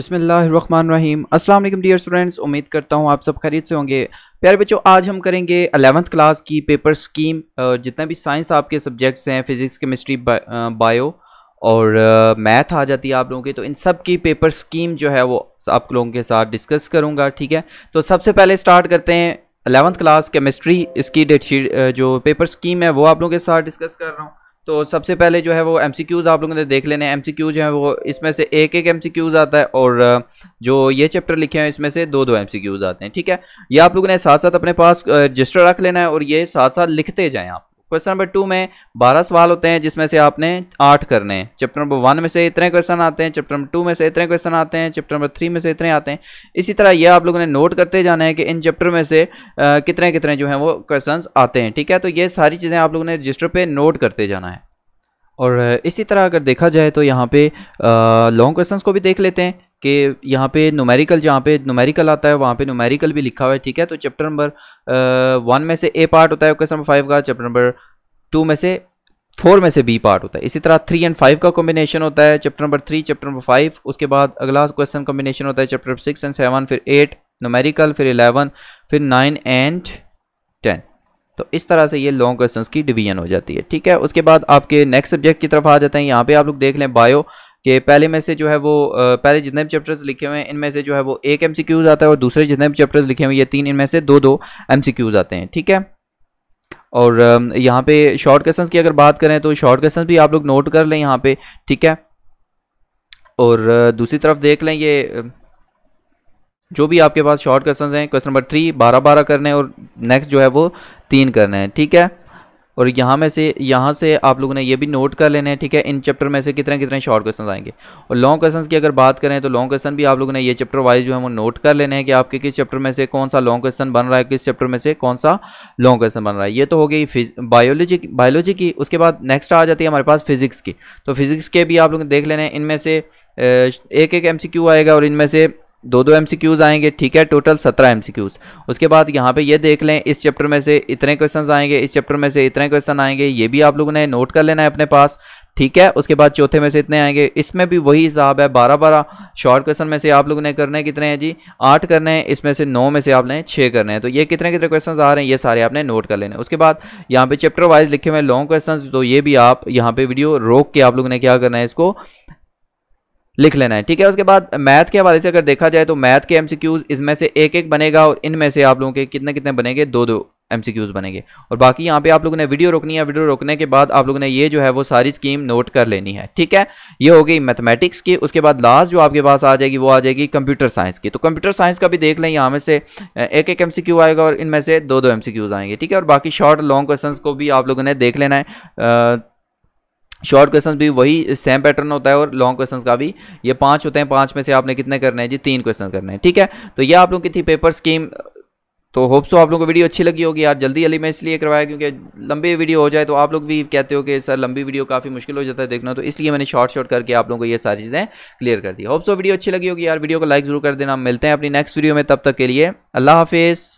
बिसमीम अस्सलाम वालेकुम डियर स्टूडेंट्स उम्मीद करता हूँ आप सब खरीद से होंगे प्यारे बच्चों आज हम करेंगे अलेवंथ क्लास की पेपर स्कीम जितने भी साइंस आपके सब्जेक्ट्स हैं फिज़िक्स केमिस्ट्री बायो और मैथ आ जाती है आप लोगों की तो इन सब की पेपर स्कीम जो है वो आप लोगों के साथ डिस्कस करूँगा ठीक है तो सबसे पहले स्टार्ट करते हैं अलेवंथ क्लास केमिस्ट्री इसकी डेट शीट जो पेपर स्कीम है वो आप लोगों के साथ डिस्कस कर रहा हूँ तो सबसे पहले जो है वो एम आप लोगों ने देख लेने एम जो है वो इसमें से एक एक एम आता है और जो ये चैप्टर लिखे हैं इसमें से दो दो एम आते हैं ठीक है ये आप लोगों ने साथ साथ अपने पास रजिस्टर रख लेना है और ये साथ साथ लिखते जाएँ आप क्वेश्चन नंबर टू में बारह सवाल होते हैं जिसमें से आपने आठ करने हैं चैप्टर नंबर वन में से इतने क्वेश्चन आते हैं चैप्टर नंबर टू में से इतने क्वेश्चन आते हैं चैप्टर नंबर थ्री में से इतने आते हैं इसी तरह यह आप लोगों ने नोट करते जाना है कि इन चैप्टर में से आ, कितने कितने जो हैं वो क्वेश्चन आते हैं ठीक है तो ये सारी चीज़ें आप लोगों ने रजिस्टर पर नोट करते जाना है और इसी तरह अगर देखा जाए तो यहाँ पर लॉन्ग क्वेश्चन को भी देख लेते हैं कि यहाँ पे नोमेरिकल जहाँ पे नोमेरिकल आता है वहाँ पे नोमेरिकल भी लिखा हुआ है ठीक है तो चैप्टर नंबर वन में से ए पार्ट होता है क्वेश्चन नंबर फाइव का चैप्टर नंबर टू में से फोर में से बी पार्ट होता है इसी तरह थ्री एंड फाइव का कॉम्बिनेशन होता है chapter number three chapter number five उसके बाद अगला क्वेश्चन कॉम्बिनेशन होता है चैप्टर सिक्स एंड सेवन फिर एट नोमेरिकल फिर इलेवन फिर नाइन एंड टेन तो इस तरह से ये लॉन्ग क्वेश्चन की डिवीजन हो जाती है ठीक है उसके बाद आपके नेक्स्ट सब्जेक्ट की तरफ आ जाते हैं यहाँ पे आप लोग देख लें बायो कि पहले में से जो है वो पहले जितने भी चैप्टर्स लिखे हुए हैं इनमें से जो है वो एक एम आता है और दूसरे जितने भी चैप्टर्स लिखे हुए ये तीन इनमें से दो दो एम आते हैं ठीक है और यहाँ पे शॉर्ट क्वेश्चन की अगर बात करें तो शॉर्ट क्वेश्चन भी आप लोग नोट कर लें यहाँ पे ठीक है और दूसरी तरफ देख लें ये जो भी आपके पास शॉर्ट क्वेश्चन हैं क्वेश्चन नंबर थ्री बारह बारह करने और नेक्स्ट जो है वो तीन करने हैं ठीक है और यहाँ में से यहाँ से आप लोगों ने ये भी नोट कर लेना है ठीक है इन चैप्टर में से कितने कितने शॉर्ट क्वेश्चन आएंगे और लॉन्ग क्वेश्चन की अगर बात करें तो लॉन्ग क्वेश्चन भी आप लोगों ने ये चैप्टर वाइज जो है वो नोट कर लेने हैं कि आपके किस चैप्टर में से कौन सा लॉन्ग क्वेश्चन बन रहा है किस चैप्टर में से कौन सा लॉन्ग क्वेश्चन बन रहा है ये तो हो गई बायोलॉजी बायोलॉजी की उसके बाद नेक्स्ट आ जाती है हमारे पास फिजिक्स की तो फिजिक्स के भी आप लोग देख लेने इनमें से एक एक एम आएगा और इनमें से दो दो एम आएंगे ठीक है टोटल सत्रह एम उसके बाद यहाँ पे ये देख लें इस चैप्टर में से इतने क्वेश्चन आएंगे इस चैप्टर में से इतने क्वेश्चन आएंगे ये भी आप लोगों ने नोट कर लेना है अपने पास ठीक है उसके बाद चौथे में से इतने आएंगे इसमें भी वही हिसाब है बारह बारह शॉर्ट क्वेश्चन में से आप लोगों ने करने कितने हैं जी आठ करने हैं इसमें से नौ में से आपने छः करने हैं तो ये कितने कितने क्वेश्चन आ रहे हैं ये सारे आपने नोट कर लेने उसके बाद यहाँ पे चैप्टर वाइज लिखे हुए लॉन्ग क्वेश्चन तो ये भी आप यहाँ पे वीडियो रोक के आप लोगों ने क्या करना है इसको लिख लेना है ठीक है उसके बाद मैथ के हवाले से अगर देखा जाए तो मैथ के एमसीक्यूज इसमें से एक एक बनेगा और इनमें से आप लोगों के कितने कितने बनेंगे दो दो एमसीक्यूज बनेंगे और बाकी यहाँ पे आप लोगों ने वीडियो रोकनी है वीडियो रोकने के बाद आप लोगों ने ये जो है वो सारी स्कीम नोट कर लेनी है ठीक है ये हो गई मैथमेटिक्स की उसके बाद लास्ट जो आपके पास आ जाएगी वो आ जाएगी कंप्यूटर साइंस की तो कंप्यूटर साइंस का भी देख लें यहाँ में से एक एक एम आएगा और इनमें से दो दो एम आएंगे ठीक है और बाकी शॉर्ट लॉन्ग क्वेश्चन को भी आप लोगों ने देख लेना है शॉर्ट क्वेश्चन भी वही सेम पैटर्न होता है और लॉन्ग क्वेश्चन का भी ये पांच होते हैं पांच में से आपने कितने करने हैं जी तीन क्वेश्चन करने हैं ठीक है तो ये आप लोग की थी पेपर स्कीम तो होप सो आप लोगों को वीडियो अच्छी लगी होगी यार जल्दी जल्दी मैं इसलिए करवाया क्योंकि लंबी वीडियो हो जाए तो आप लोग भी कहते हो कि सर लंबी वीडियो काफ़ी मुश्किल हो जाता है देखना तो इसलिए मैंने शॉर्ट शॉर्ट करके आप लोगों को ये सारी चीज़ें क्लियर कर दी होप सो वीडियो अच्छी लगी होगी यार वीडियो को लाइक जरूर कर देना मिलते हैं अपनी नेक्स्ट वीडियो में तब तक के लिए अल्लाह हाफिज़